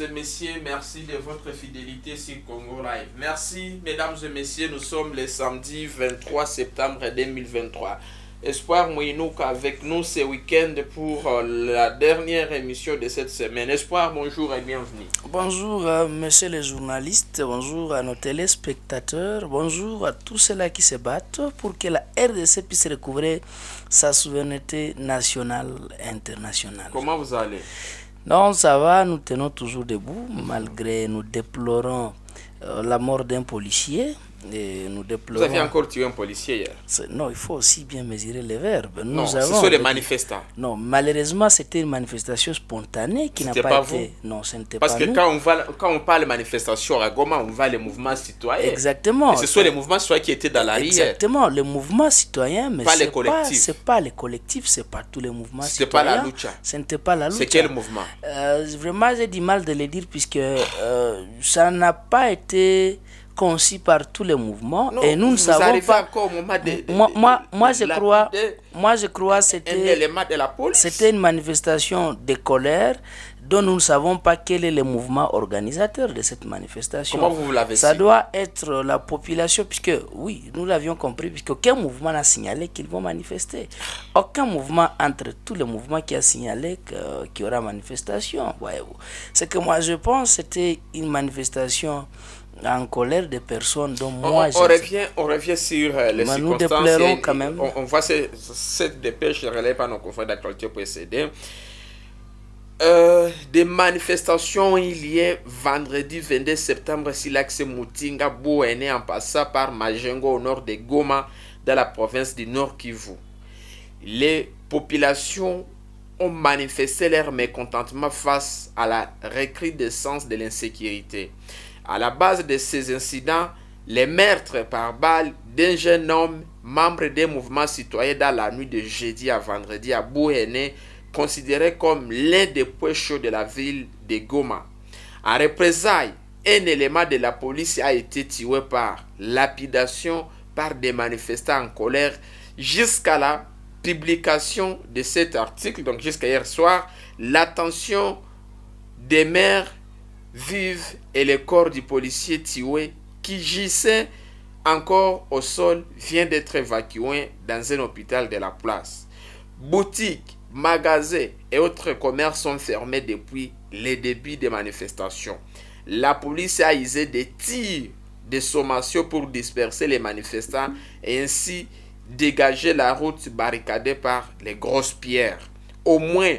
et messieurs, merci de votre fidélité sur Congo Live. Merci, mesdames et messieurs, nous sommes le samedi 23 septembre 2023. Espoir Mouinouk avec nous ce week-end pour euh, la dernière émission de cette semaine. Espoir, bonjour et bienvenue. Bonjour, euh, Monsieur les journalistes, bonjour à nos téléspectateurs, bonjour à tous ceux-là qui se battent pour que la RDC puisse recouvrer sa souveraineté nationale et internationale. Comment vous allez non, ça va, nous tenons toujours debout, malgré nous déplorons euh, la mort d'un policier nous Vous avez encore tué un policier hier. Non, il faut aussi bien mesurer les verbes. Nous non, ce sont les manifestants. Non, malheureusement, c'était une manifestation spontanée qui n'a pas, été. Non, ce n'était pas Parce que Quand, on va, quand on parle manifestation à Goma, on va les mouvements citoyens. Exactement. Et ce sont les mouvements citoyens qui étaient dans la rue. Exactement, les mouvements citoyens, mais pas les collectifs. Ce n'est pas les collectifs, ce n'est pas tous les mouvements citoyens. Ce n'était pas la lucha. Ce n'était pas la lucha. C'est quel mouvement euh, Vraiment, j'ai du mal de le dire puisque euh, ça n'a pas été conçu par tous les mouvements et nous ne savons pas. Encore au moment de, moi, moi, moi, je la, crois, moi, je crois, c'était c'était une manifestation de colère dont nous ne savons pas quel est le mouvement organisateur de cette manifestation. Comment vous l'avez Ça doit être la population, puisque oui, nous l'avions compris, puisque aucun mouvement n'a signalé qu'ils vont manifester. Aucun mouvement entre tous les mouvements qui a signalé qu'il y aura manifestation, voyez Ce que moi je pense, c'était une manifestation en colère des personnes dont moi on, on, on revient, sur euh, les Mais circonstances. quand même. On, voit cette, dépêche relève par nos confrères d'actualité précédents. Euh, des manifestations il y a vendredi 22 septembre si l'accès Moutinga Bouéné en passant par Majengo au nord de Goma dans la province du Nord Kivu. Les populations ont manifesté leur mécontentement face à la recrudescence de l'insécurité. À la base de ces incidents, les meurtres par balle d'un jeune homme membre des mouvements citoyens dans la nuit de jeudi à vendredi à Bouhéné, considéré comme l'un des points chauds de la ville de Goma. En représailles, un élément de la police a été tué par lapidation par des manifestants en colère jusqu'à la publication de cet article, donc jusqu'à hier soir, l'attention des maires vive et le corps du policier tué qui gissait encore au sol vient d'être évacué dans un hôpital de la place. Boutiques, magasins et autres commerces sont fermés depuis le début des manifestations. La police a usé des tirs de sommation pour disperser les manifestants et ainsi dégager la route barricadée par les grosses pierres. Au moins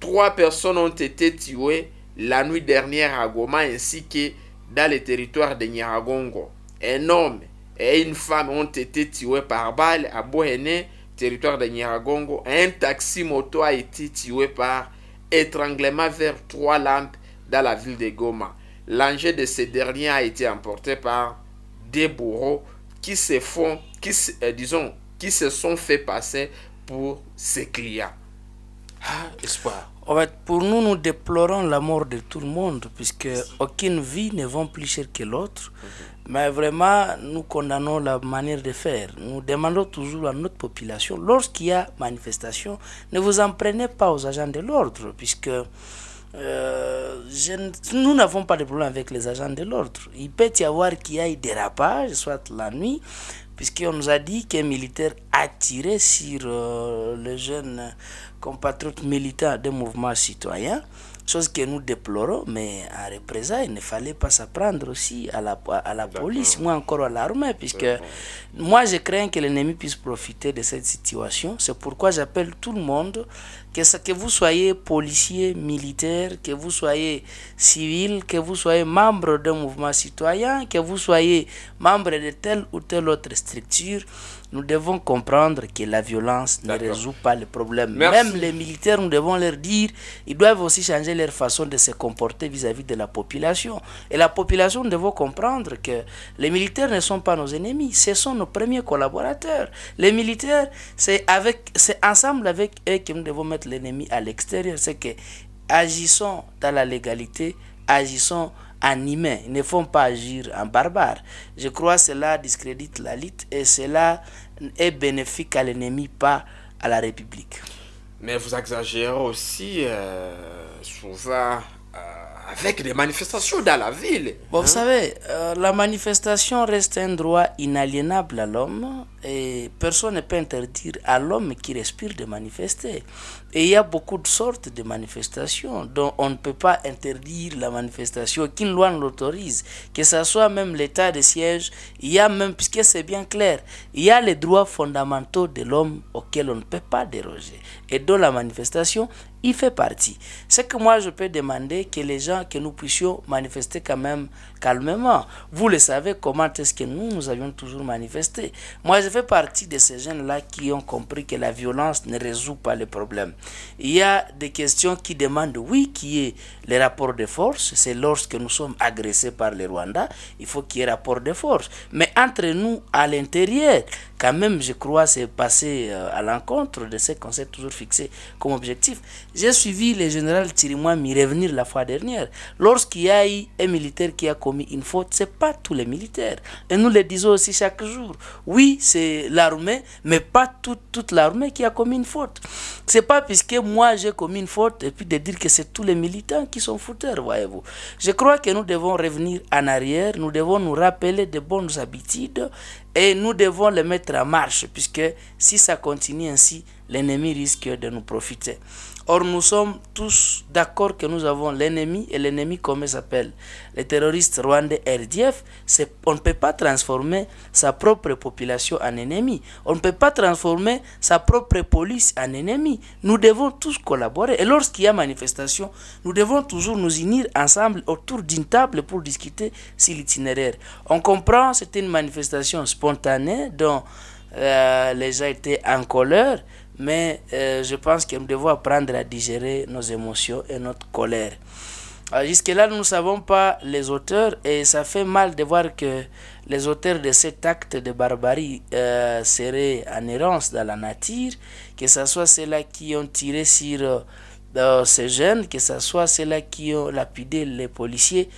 trois personnes ont été tuées la nuit dernière à Goma ainsi que dans le territoire de Nyaragongo, Un homme et une femme ont été tués par balle à Bohene, territoire de Nyiragongo. Un taxi moto a été tué par étranglement vers trois lampes dans la ville de Goma. L'enjeu de ces derniers a été emporté par des bourreaux qui se font, qui, euh, disons, qui se sont fait passer pour ses clients. Ah, espoir pour nous, nous déplorons la mort de tout le monde, puisque aucune vie ne vaut plus cher que l'autre. Mais vraiment, nous condamnons la manière de faire. Nous demandons toujours à notre population, lorsqu'il y a manifestation, ne vous en prenez pas aux agents de l'ordre, puisque euh, nous n'avons pas de problème avec les agents de l'ordre. Il peut y avoir qu'il y ait dérapage, soit la nuit, puisqu'on nous a dit qu'un militaire a sur euh, le jeune compatriote militant des mouvements citoyens. Chose que nous déplorons, mais à représailles, il ne fallait pas s'apprendre aussi à la, à la police, moi encore à l'armée, puisque moi je crains que l'ennemi puisse profiter de cette situation. C'est pourquoi j'appelle tout le monde, que, que vous soyez policier, militaire, que vous soyez civil, que vous soyez membre d'un mouvement citoyen, que vous soyez membre de telle ou telle autre structure, nous devons comprendre que la violence ne résout pas le problème. Même les militaires, nous devons leur dire, ils doivent aussi changer leur façon de se comporter vis-à-vis de la population. Et la population, nous devons comprendre que les militaires ne sont pas nos ennemis, ce sont nos premiers collaborateurs. Les militaires, c'est avec, ensemble avec eux que nous devons mettre l'ennemi à l'extérieur. C'est que agissons dans la légalité, agissons animés, ne font pas agir en barbare. Je crois que cela discrédite la lutte et cela est bénéfique à l'ennemi, pas à la République. Mais vous exagérez aussi euh, souvent euh, avec les manifestations dans la ville. Vous hein? savez, euh, la manifestation reste un droit inaliénable à l'homme et personne ne peut interdire à l'homme qui respire de manifester. Et il y a beaucoup de sortes de manifestations dont on ne peut pas interdire la manifestation, qu'une loi ne l'autorise, que ce soit même l'état de siège, il y a même, puisque c'est bien clair, il y a les droits fondamentaux de l'homme auxquels on ne peut pas déroger et dont la manifestation il fait partie. C'est que moi, je peux demander que les gens, que nous puissions manifester quand même calmement. Vous le savez, comment est-ce que nous, nous avions toujours manifesté. Moi, fais partie de ces jeunes-là qui ont compris que la violence ne résout pas les problèmes. Il y a des questions qui demandent, oui, qui est les rapports de force, c'est lorsque nous sommes agressés par les Rwandais, il faut qu'il y ait rapport de force. Mais entre nous, à l'intérieur, quand même, je crois, c'est passé euh, à l'encontre de ce qu'on s'est toujours fixé comme objectif. J'ai suivi le général m'y revenir la fois dernière. Lorsqu'il y a eu un militaire qui a commis une faute, c'est pas tous les militaires. Et nous le disons aussi chaque jour. Oui, c'est l'armée, mais pas toute l'armée qui a commis une faute. C'est pas puisque moi j'ai commis une faute et puis de dire que c'est tous les militants qui sont fouteurs, voyez-vous. Je crois que nous devons revenir en arrière, nous devons nous rappeler de bonnes habitudes et nous devons les mettre en marche, puisque si ça continue ainsi, l'ennemi risque de nous profiter. Or, nous sommes tous d'accord que nous avons l'ennemi et l'ennemi, comment s'appelle Les terroristes rwandais RDF, on ne peut pas transformer sa propre population en ennemi. On ne peut pas transformer sa propre police en ennemi. Nous devons tous collaborer. Et lorsqu'il y a manifestation, nous devons toujours nous unir ensemble autour d'une table pour discuter sur l'itinéraire. On comprend, c'est une manifestation spontanée dont euh, les gens étaient en colère mais euh, je pense que nous devons apprendre à digérer nos émotions et notre colère. Euh, jusque-là, nous ne savons pas les auteurs et ça fait mal de voir que les auteurs de cet acte de barbarie euh, seraient en errance dans la nature, que ce soit ceux-là qui ont tiré sur ces jeunes, que ce soit ceux-là qui ont lapidé les policiers.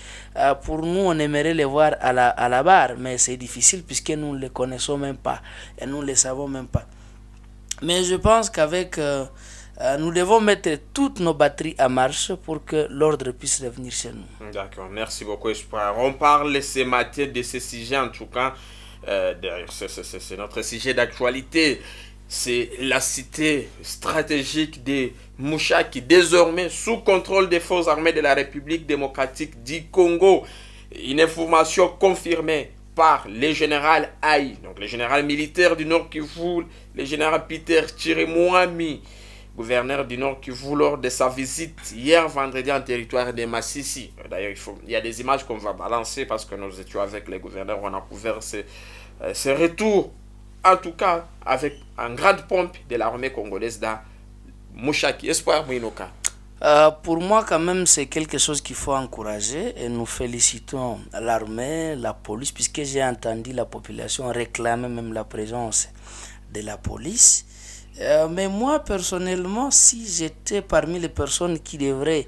pour nous, on aimerait les voir à la, à la barre, mais c'est difficile puisque nous ne les connaissons même pas et nous ne les savons même pas. Mais je pense qu'avec... Euh, euh, nous devons mettre toutes nos batteries à marche pour que l'ordre puisse revenir chez nous. D'accord, merci beaucoup Espoir. On parle ce matin de ce sujet, en tout cas, euh, c'est notre sujet d'actualité. C'est la cité stratégique de Moucha qui désormais sous contrôle des forces armées de la République démocratique du Congo. Une information confirmée par les général Aï, donc les générales militaires du Nord Kivu, le général Peter Chirimwami, gouverneur du Nord Kivu, lors de sa visite hier vendredi en territoire de Massissi. D'ailleurs, il, y a des images qu'on va balancer parce que nous étions avec les gouverneurs, on a couvert ce euh, retour, en tout cas avec un grande pompe de l'armée congolaise dans Mouchaki. Espoir Mouinoka. Euh, pour moi, quand même, c'est quelque chose qu'il faut encourager et nous félicitons l'armée, la police, puisque j'ai entendu la population réclamer même la présence de la police. Euh, mais moi, personnellement, si j'étais parmi les personnes qui devraient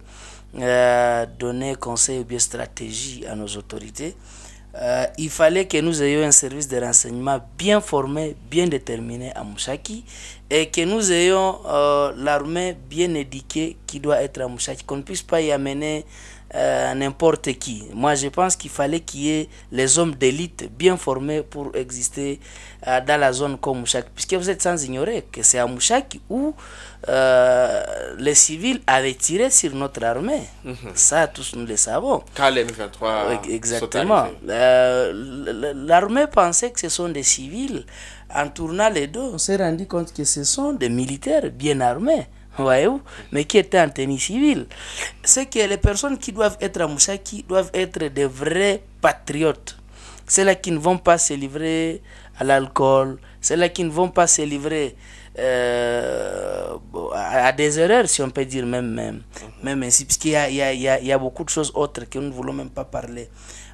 euh, donner conseil ou bien stratégie à nos autorités, euh, il fallait que nous ayons un service de renseignement bien formé, bien déterminé à Mouchaki et que nous ayons euh, l'armée bien éduquée qui doit être à Mouchaki, qu'on ne puisse pas y amener euh, n'importe qui. Moi, je pense qu'il fallait qu'il y ait les hommes d'élite bien formés pour exister euh, dans la zone comme Mouchak. Puisque vous êtes sans ignorer que c'est à Mouchak où euh, les civils avaient tiré sur notre armée. Mhm. Ça, tous nous le savons. Quand Exactement. L'armée pensait que ce sont des civils. En tournant les dos, on s'est rendu compte que ce sont des militaires bien armés voyez mais qui était en tenue civile. C'est que les personnes qui doivent être à Moussaki doivent être des vrais patriotes. Celles qui ne vont pas se livrer à l'alcool, celles qui ne vont pas se livrer euh, à des erreurs, si on peut dire même, même, même ainsi, parce qu'il y a, beaucoup de choses autres que nous ne voulons même pas parler.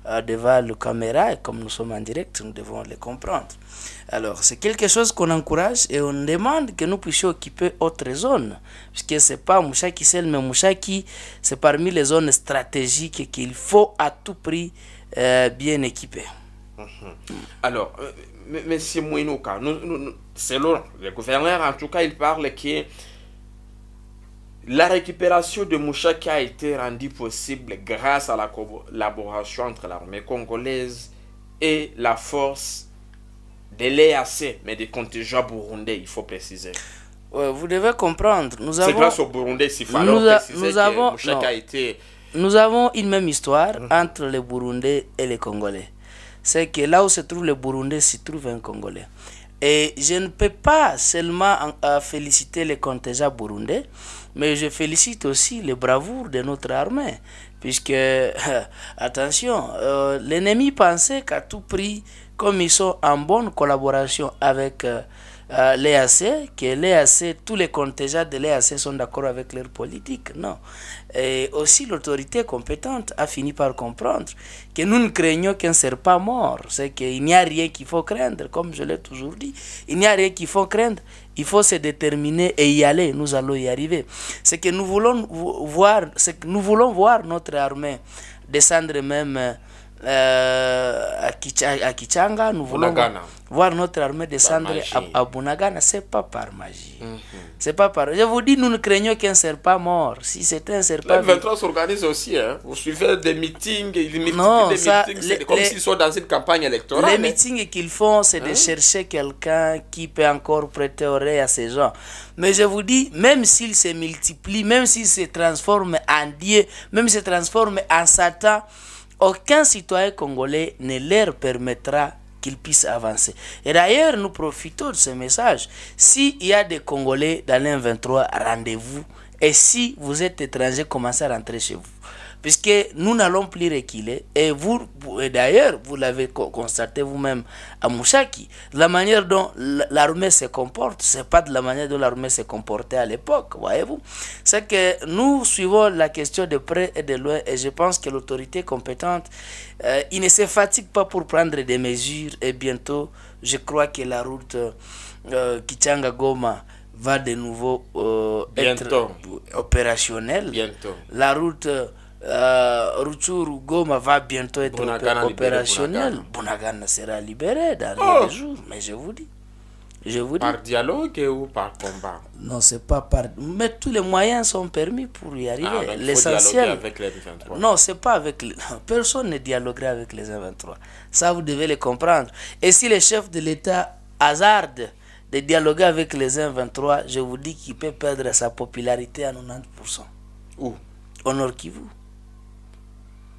Euh, devant le caméra et comme nous sommes en direct, nous devons les comprendre. Alors, c'est quelque chose qu'on encourage et on demande que nous puissions occuper d'autres zones, puisque ce n'est pas Mouchaki seul, mais Mouchaki, c'est parmi les zones stratégiques qu'il faut à tout prix euh, bien équiper. Mm-hmm. Alors, euh, M. Mouinouka, nous, selon le gouverneur, en tout cas, il parle que la récupération de Mouchaki a été rendue possible grâce à la collaboration entre l'armée congolaise et la force de l'EAC, mais des contingents burundais, il faut préciser. vous devez comprendre. Nous avons... C'est grâce aux Burundais, s'il nous avons... Nous avons une même histoire hein? entre les Burundais et les Congolais. C'est que là où se trouve le Burundais, s'y trouve un Congolais. Et je ne peux pas seulement euh, féliciter les contingents burundais, mais je félicite aussi les bravoure de notre armée, puisque, attention, euh, l'ennemi pensait qu'à tout prix, comme ils sont en bonne collaboration avec... Euh, euh, l'EAC, que l'EAC, tous les contingents de l'EAC sont d'accord avec leur politique. Non. Et aussi, l'autorité compétente a fini par comprendre que nous ne craignons qu'un serpent mort. C'est qu'il n'y a rien qu'il faut craindre, comme je l'ai toujours dit. Il n'y a rien qu'il faut craindre. Il faut se déterminer et y aller. Nous allons y arriver. C'est que nous voulons voir, que nous voulons voir notre armée descendre même euh, à, euh, Kichanga, nous voulons voir notre armée descendre à, à, Bunagana. Ce n'est pas par magie. Mhm. C'est pas par... Je vous dis, nous ne craignons qu'un serpent mort. Si c'était un serpent... mort 23 s'organise aussi. Hein. Vous suivez des meetings. Ils non, des meetings. comme s'ils sont dans une campagne électorale. Les hein. meetings qu'ils font, c'est de hein? chercher quelqu'un qui peut encore prêter oreille à ces gens. Mais je vous dis, même s'ils se multiplient, même s'ils se transforment en Dieu, même s'ils se transforment en Satan, aucun citoyen congolais ne leur permettra qu'ils puissent avancer. Et d'ailleurs, nous profitons de ce message. S'il y a des Congolais dans 23 rendez-vous. Et si vous êtes étranger, commencez à rentrer chez vous puisque nous n'allons plus reculer. Et vous, d'ailleurs, vous l'avez constaté vous-même à Mouchaki, la manière dont l'armée se comporte, c'est pas de la manière dont l'armée se comportait à l'époque, voyez-vous. C'est que nous suivons la question de près et de loin, et je pense que l'autorité compétente, euh, il ne se fatigue pas pour prendre des mesures, et bientôt, je crois que la route euh, Kichanga-Goma, va de nouveau euh, être opérationnelle. Bientôt. La route euh, Ruchuru Goma va bientôt être opérationnel. Bonagana sera libéré dans oh. les jours, mais je vous dis. Je vous Par dialogue ou par combat Non, c'est pas par. Mais tous les moyens sont permis pour y ah, arriver. L'essentiel. avec les Non, c'est pas avec. Personne ne dialoguera avec les 23 Ça, vous devez le comprendre. Et si le chef de l'État hasarde de dialoguer avec les 23 je vous dis qu'il peut perdre sa popularité à 90%. Où honor qui vous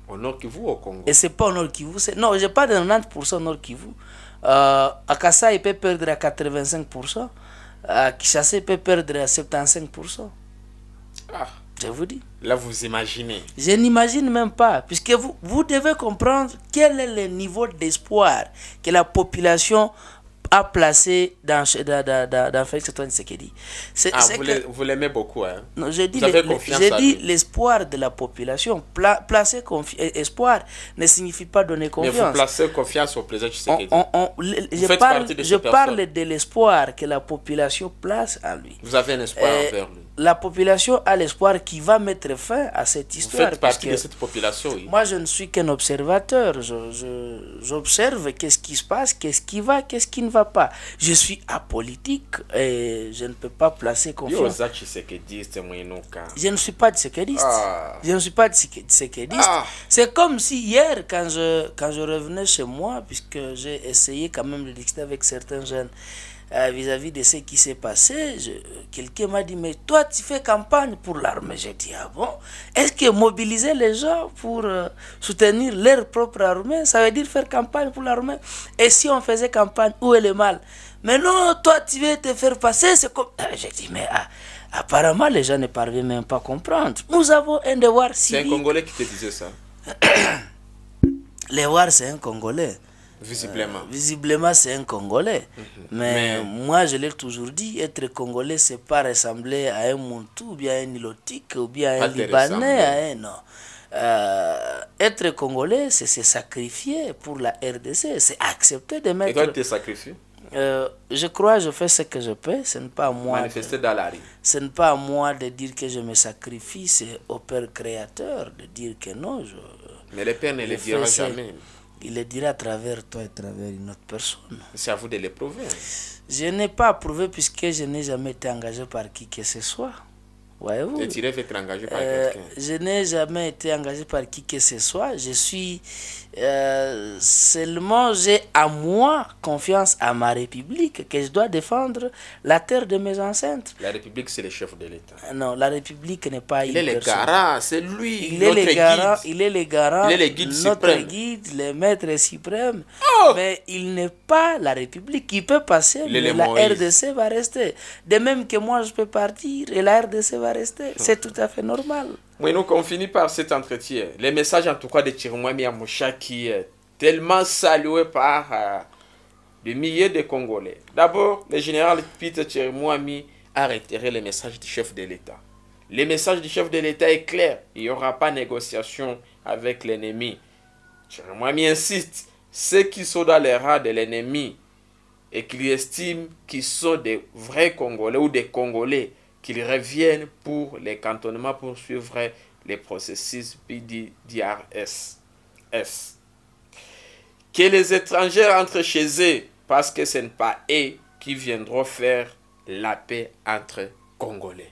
au Nord Kivu au Congo Et c'est pas au Nord Kivu. Non, j'ai pas de 90% au Nord Kivu. Euh, à Kassa, il peut perdre à 85%. À Kinshasa, il peut perdre à 75%. Ah. Je vous dis. Là, vous imaginez. Je n'imagine même pas. Puisque vous, vous devez comprendre quel est le niveau d'espoir que la population placé dans, dans, dans, dans Félix Antoine Sekedi. Ah, vous l'aimez beaucoup, hein? Non, j'ai dit l'espoir de la population. placé placer eh, espoir ne signifie pas donner confiance. Mais vous placez confiance au président Tshisekedi. On, on, on, je parle, de, je parle de l'espoir que la population place en lui. Vous avez un espoir euh, envers lui la population a l'espoir qu'il va mettre fin à cette histoire. Vous faites partie de cette population, oui. Moi, je ne suis qu'un observateur. J'observe qu'est-ce qui se passe, qu'est-ce qui va, qu'est-ce qui ne va pas. Je suis apolitique et je ne peux pas placer confiance. Je ne suis pas de Ah. Je ne suis pas ah. C'est comme si hier, quand je, quand je revenais chez moi, puisque j'ai essayé quand même de discuter avec certains jeunes, euh, vis-à-vis de ce qui s'est passé, quelqu'un m'a dit, mais toi, tu fais campagne pour l'armée. J'ai dit, ah bon Est-ce que mobiliser les gens pour euh, soutenir leur propre armée, ça veut dire faire campagne pour l'armée Et si on faisait campagne, où est le mal Mais non, toi, tu veux te faire passer, c'est comme... Ah, j'ai dit, mais... Ah, apparemment, les gens ne parviennent même pas à comprendre. Nous avons un devoir civique. C'est un Congolais qui te disait ça. le war, c'est un Congolais. Visiblement. Euh, visiblement, c'est un Congolais. Mhm. Mais, moi, je l'ai toujours dit, être Congolais, c'est pas ressembler à un Montou, ou bien un Nilotique, ou bien un Libanais, hein, Non. Euh, être Congolais, c'est se sacrifier pour la RDC, c'est accepter de mettre... Et toi, tu sacrifié euh, je crois je fais ce que je peux, ce n'est pas moi. de, dans la rue. Ce n'est pas moi de dire que je me sacrifie, c'est au Père Créateur de dire que non. Je, Mais le Père ne le dira jamais. Il le dira à travers toi et à travers une autre personne. C'est à vous de l'éprouver. Hein. Je n'ai pas approuvé puisque je n'ai jamais été engagé par qui que ce soit vous engagé par euh, Je n'ai jamais été engagé par qui que ce soit. Je suis euh, seulement, j'ai à moi confiance à ma République, que je dois défendre la terre de mes ancêtres. La République, c'est le chef de l'État. Euh, non, la République n'est pas il est, le garant, c'est lui, il, est le garant, il est le garant, Il est le garant, guide notre guide, le maître suprême. Oh! Mais il n'est pas la République. qui peut passer, la RDC va rester. De même que moi, je peux partir et la RDC va rester. C'est tout à fait normal. Oui, nous on finit par cet entretien. Les messages en tout cas de à moucha qui est tellement salué par euh, des milliers de Congolais. D'abord, le général Peter Chirumwami a réitéré les messages du chef de l'État. Le message du chef de l'État est clair. Il n'y aura pas négociation avec l'ennemi. Chirumwami insiste. Ceux qui sont dans les rats de l'ennemi et qui estiment qu'ils sont des vrais Congolais ou des Congolais qu'ils reviennent pour les cantonnements pour suivre les processus PDDRS. Que les étrangers rentrent chez eux parce que ce n'est pas eux qui viendront faire la paix entre Congolais.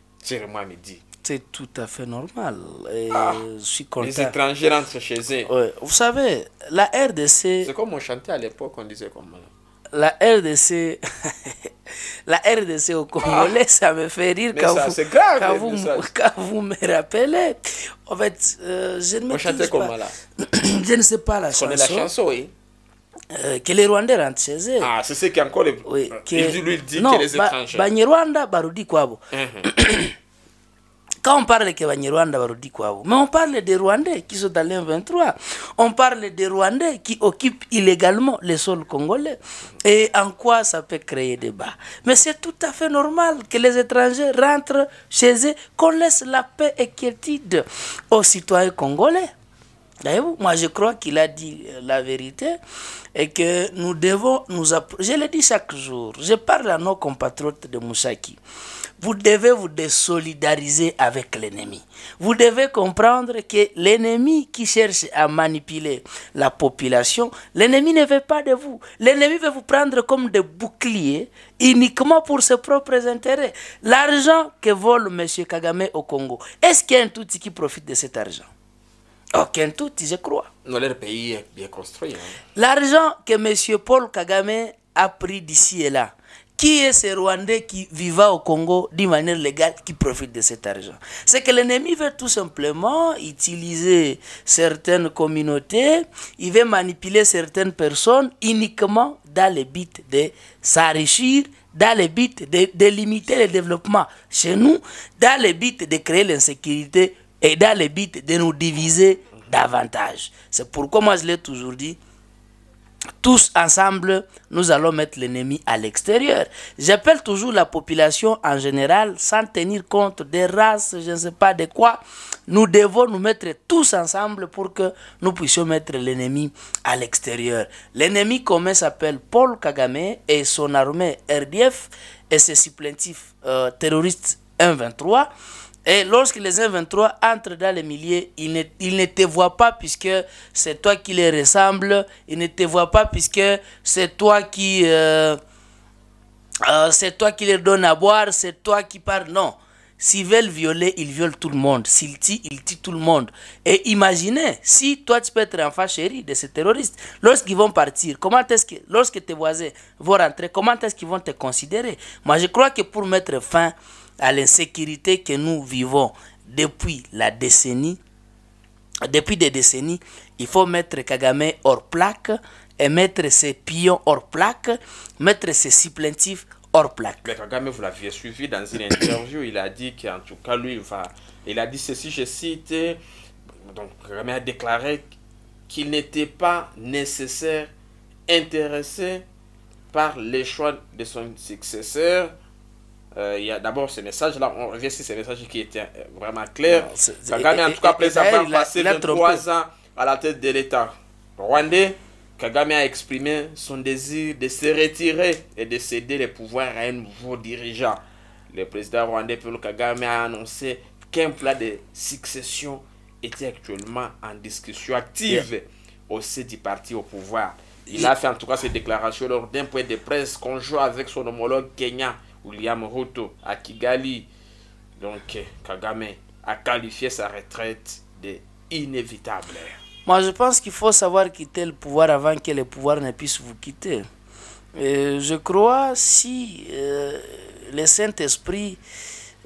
C'est tout à fait normal. Ah, suis Les étrangers rentrent chez eux. Vous savez, la RDC. C'est comme on chantait à l'époque, on disait comme. Euh, la RDC, la RDC au Congolais, ah, ça me fait rire quand, ça, vous, grave, quand, vous, quand, vous, me rappelez. En fait, euh, je ne me pas. Là. je ne sais pas la chanson. la chanson, oui. Euh, que les Rwandais rentrent chez eux. Ah, c'est ce qui encore les. Oui, euh, que... Lui, il dit non, que les étrangers. Ba, Banyarwanda, Barudi Kwabo. Hein, hein. Quand on parle que Banyarwanda barudi quoi mais on parle des Rwandais qui sont dans l'M23. On parle des Rwandais qui occupent illégalement les sols congolais. Et en quoi ça peut créer débat Mais c'est tout à fait normal que les étrangers rentrent chez eux, qu'on laisse la paix et quiétude aux citoyens congolais. D'ailleurs, moi je crois qu'il a dit euh, la vérité et que nous devons nous approcher. Je le dis chaque jour, je parle à nos compatriotes de Moussaki vous devez vous désolidariser avec l'ennemi. Vous devez comprendre que l'ennemi qui cherche à manipuler la population, l'ennemi ne veut pas de vous. L'ennemi veut vous prendre comme des boucliers uniquement pour ses propres intérêts. L'argent que vole M. Kagame au Congo, est-ce qu'il y a un tout qui profite de cet argent aucun tout, je crois. Non, leur pays est bien construit. Hein. L'argent que M. Paul Kagame a pris d'ici et là, qui est ce Rwandais qui vivait au Congo d'une manière légale qui profite de cet argent C'est que l'ennemi veut tout simplement utiliser certaines communautés, il veut manipuler certaines personnes uniquement dans le but de s'enrichir, dans le but de, de, limiter le développement chez nous, dans le but de créer l'insécurité et dans le but de nous diviser davantage. C'est pourquoi moi je l'ai toujours dit, tous ensemble, nous allons mettre l'ennemi à l'extérieur. J'appelle toujours la population en général, sans tenir compte des races, je ne sais pas de quoi. Nous devons nous mettre tous ensemble pour que nous puissions mettre l'ennemi à l'extérieur. L'ennemi commun s'appelle Paul Kagame et son armée RDF et ses supplétifs euh, terroristes 123. Et lorsque les 1-23 entrent dans les milliers, ils ne, ils ne te voient pas puisque c'est toi qui les ressemble. Ils ne te voient pas puisque c'est toi qui... Euh, euh, c'est toi qui leur donne à boire, c'est toi qui parle. Non. S'ils veulent violer, ils violent tout le monde. S'ils tuent, ils tuent tout le monde. Et imaginez, si toi tu peux être enfant chéri de ces terroristes, lorsqu'ils vont partir, comment est-ce que, lorsque tes voisins vont rentrer, comment est-ce qu'ils vont te considérer Moi je crois que pour mettre fin à l'insécurité que nous vivons depuis la décennie, depuis des décennies, il faut mettre Kagame hors plaque et mettre ses pions hors plaque, mettre ses supplétifs hors plaque. Mais Kagame, vous l'aviez suivi dans une interview, il a dit qu'en tout cas, lui, il va. Il a dit ceci, je cite, donc Kagame a déclaré qu'il n'était pas nécessaire, intéressé par les choix de son successeur euh, il y a d'abord ce message là on revient sur ce message qui était euh, vraiment clair. Kagame, en tout cas, après avoir passé trois ans à la tête de l'État rwandais, Kagame a exprimé son désir de se retirer et de céder les pouvoirs à un nouveau dirigeant. Le président rwandais Paul Kagame a annoncé qu'un plan de succession était actuellement en discussion active au sein du parti au pouvoir. Il a fait en tout cas ses déclarations lors d'un point de presse conjoint avec son homologue kenyan William Ruto à Kigali, donc Kagame a qualifié sa retraite d'inévitable. Moi, je pense qu'il faut savoir quitter le pouvoir avant que le pouvoir ne puisse vous quitter. Euh, je crois si euh, le Saint-Esprit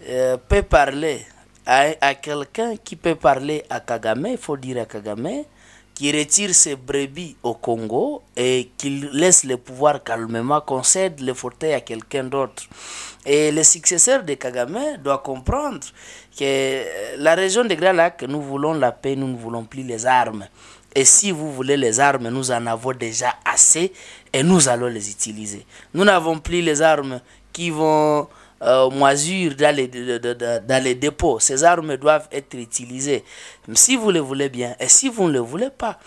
euh, peut parler à quelqu'un qui peut parler à Kagame, il faut dire à Kagame, qui retire ses brebis au Congo et qui laisse le pouvoir calmement, concède le fauteuil à quelqu'un d'autre. Et le successeur de Kagame doit comprendre que euh, la région des Grands Lacs, nous voulons la paix, nous ne voulons plus les armes. Et si vous voulez les armes, nous en avons déjà assez et nous allons les utiliser. Nous n'avons plus les armes qui vont euh, moisures dans les, dans les dépôts. Ces armes doivent être utilisées. Si vous le voulez bien et si vous ne le voulez pas,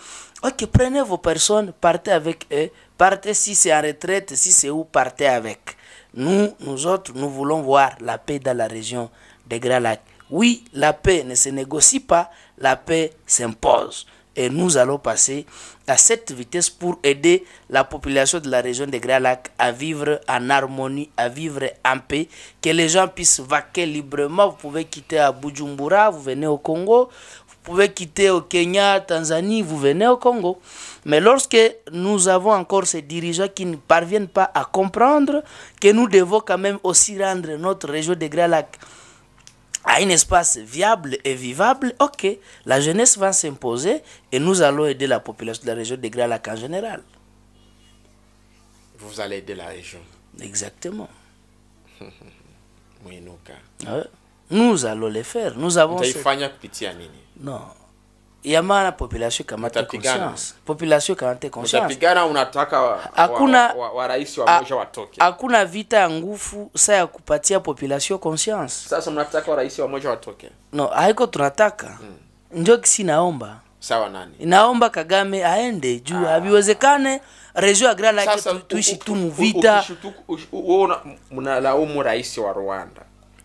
ok, prenez vos personnes, partez avec eux. Partez si c'est en retraite, si c'est où, partez avec. Nous, nous autres, nous voulons voir la paix dans la région des Grands Lacs. Oui, la paix ne se négocie pas, la paix s'impose et nous allons passer à cette vitesse pour aider la population de la région de Grands à vivre en harmonie, à vivre en paix, que les gens puissent vaquer librement. Vous pouvez quitter à Bujumbura, vous venez au Congo, vous pouvez quitter au Kenya, Tanzanie, vous venez au Congo. Mais lorsque nous avons encore ces dirigeants qui ne parviennent pas à comprendre que nous devons quand même aussi rendre notre région de Grands à un espace viable et vivable, ok, la jeunesse va s'imposer et nous allons aider la population de la région de à en général. Vous allez aider la région. Exactement. oui, nous, nous allons le faire. Nous avons. Non. ya maana population kamate conscience, population kamate conscience. Mtapigana, unataka wa, hakuna wa, wa, wa rais wa moja watoke, hakuna vita ya nguvu saa ya kupatia population conscience. Sasa mnataka wa rais wa moja watoke? No, haiko tunataka hmm. Ndio kisi naomba sawa nani, naomba Kagame aende juu, ah. haviwezekane regio ya Grand Lac tuishi tu muvita. Wewe mnalaumu rais wa Rwanda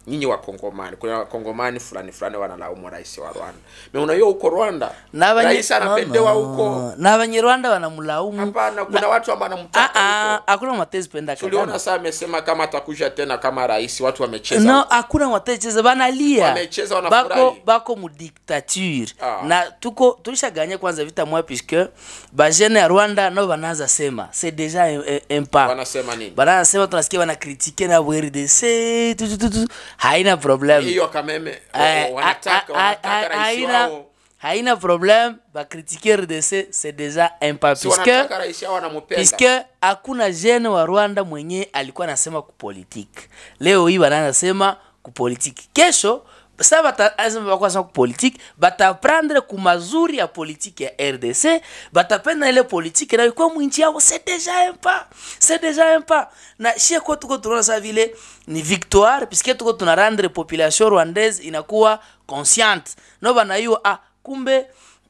nyinyi wakongomani kuna wakongomani fulani fulani wanalaumu rais wa rwanda meona hiyo huko rwanda rais anapendewa huko na wenye rwanda wanamlaumu hapana kuna na, watu ambao wanamtaka ah, ah, hakuna matezi penda kana tuliona saa amesema kama atakuja tena kama rais watu wamecheza no hakuna matezi cheza lia wamecheza wanafurahi bako bako mu dictature ah. na tuko tulishaganya kwanza vita mwa puisque ba jeune ya rwanda no banaza sema c'est déjà un pas wanasema nini wanasema tunasikia wanakritike na RDC tu, tu, haina problem hiyo Kameme eh, wanataka, wanataka rais wao haina problème bakritike rdc c'est déjà impapuisque hakuna jene wa rwanda mwenye alikuwa anasema kupolitiki leo hii wanaanasema kupolitiki kesho sa vataaa kupolitiki vataprendre ku mazuri ya politiki ya rdc vatapenda ile politiki nayo kwa mwinji yao se deja impa se deja impa na shie kwa tuko tunaona sa vile ni victoire puisque tuko tuna rendre population rwandaise inakuwa consciente no vanaiyo ah kumbe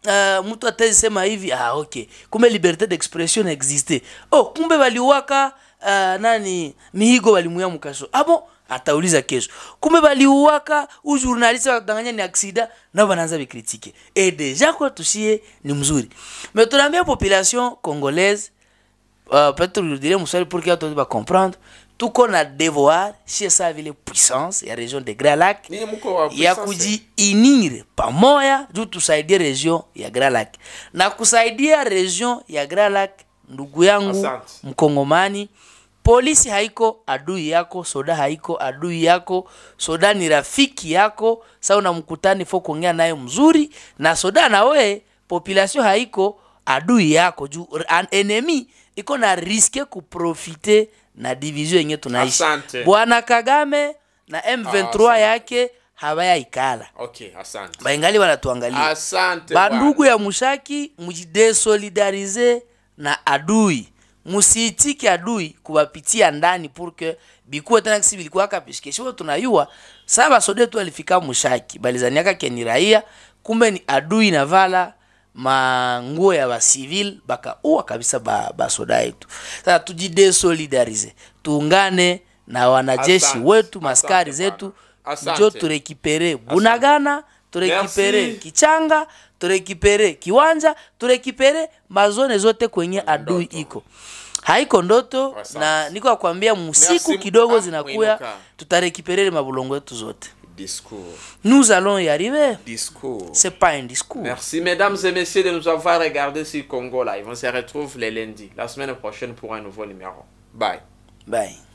uh, mtu atazisema hivi ah, okay kumbe liberté d'expression existe oh kumbe valiwaka uh, nani mihigo valimuya mukasho abo ah, bon? atauliza kesho. Kumbe baliuaka u journaliste wakadanganya ni aksida, na banaanza bikritike e eh, deja kwa tushie ni mzuri me tunaambia population congolaise uh, peut-être dire muswali pour que watu ba comprendre tuko na devoir chez sa vile puissance ya region de Grand Lac ya kujiinire eh. pamoja juu tusaidie region ya Grand Lac na kusaidia region ya Grand Lac, ndugu yangu mkongomani Polisi haiko adui yako, soda haiko adui yako, soda ni rafiki yako. Sasa unamkutani fo kuongea naye mzuri na soda na we, population haiko adui yako juu enemy iko na riske kuprofite na divizio yenye tunaishi. Bwana Kagame na ah, M23 asante. yake hawayaikala okay, asante. Baingali wanatuangalia. Asante bandugu ya mushaki, mujidesolidarize na adui msiitike adui kuwapitia ndani purke bikuwe tena kisi bilikuwaka pishikeshiwo tunayua saa sode tu alifika mushaki yaka keni raia kumbe ni adui navala manguo ya baka bakaua kabisa ba, soda yetu sasa solidarize tuungane na wanajeshi asante, wetu maskari asante, zetu njo turekipere bunagana asante turekipere kichanga turekipere kiwanja turekipere mazone zote kwenye adui iko haiko ndoto Wasans. na niko akwambia msiku kidogo zinakuya ah, tutarekiperele mabulongo yetu zote Nous allons y arriver. Discours. C'est pas un discours. Merci mesdames et messieurs de nous avoir regardé sur Congo Live. On se retrouve les lundis, la semaine prochaine pour un nouveau numéro. Bye. Bye.